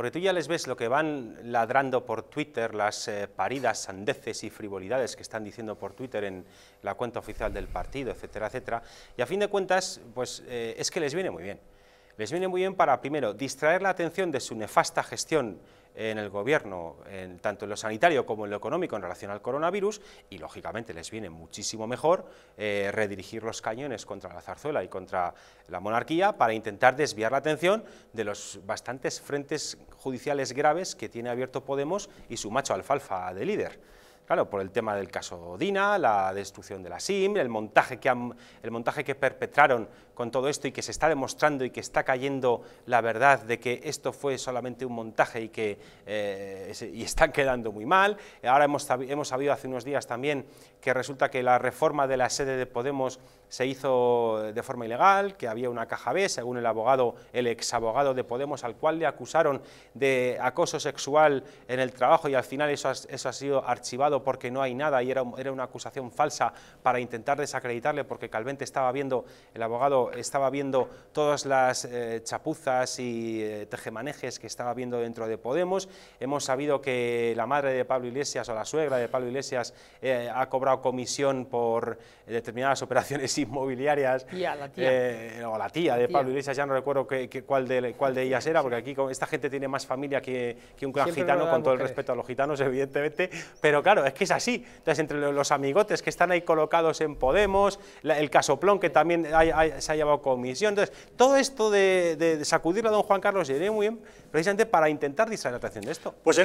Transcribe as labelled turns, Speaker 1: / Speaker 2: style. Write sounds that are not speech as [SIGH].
Speaker 1: Porque tú ya les ves lo que van ladrando por Twitter, las eh, paridas, sandeces y frivolidades que están diciendo por Twitter en la cuenta oficial del partido, etcétera, etcétera. Y a fin de cuentas, pues eh, es que les viene muy bien les viene muy bien para, primero, distraer la atención de su nefasta gestión en el gobierno, tanto en lo sanitario como en lo económico en relación al coronavirus, y lógicamente les viene muchísimo mejor eh, redirigir los cañones contra la zarzuela y contra la monarquía para intentar desviar la atención de los bastantes frentes judiciales graves que tiene abierto Podemos y su macho alfalfa de líder. Claro, por el tema del caso Dina, la destrucción de la SIM, el montaje que, el montaje que perpetraron con todo esto y que se está demostrando y que está cayendo la verdad de que esto fue solamente un montaje y que eh, están quedando muy mal. Ahora hemos, sabido hace unos días también que resulta que la reforma de la sede de Podemos se hizo de forma ilegal, que había una caja B, según el abogado, el exabogado de Podemos, al cual le acusaron de acoso sexual en el trabajo y al final eso eso ha sido archivado porque no hay nada y era, era una acusación falsa para intentar desacreditarle porque Calvente estaba viendo, el abogado estaba viendo todas las eh, chapuzas y eh, tejemanejes que estaba viendo dentro de Podemos. Hemos sabido que la madre de Pablo Iglesias o la suegra de Pablo Iglesias eh, ha cobrado comisión por determinadas [LAUGHS] operaciones inmobiliarias. la tía. o la tía de Pablo Iglesias, ya no recuerdo que, cuál, de, cuál de ellas era, porque aquí esta gente tiene más familia que, un gran gitano, con todo el respeto a los gitanos, [LAUGHS] evidentemente, pero claro, es que es así. Entonces, entre los amigotes que están ahí colocados en Podemos, el casoplón que también se ha llevado comisión, entonces, todo esto de, sacudir a don Juan Carlos iría muy bien precisamente para intentar distraer la atención de esto. Pues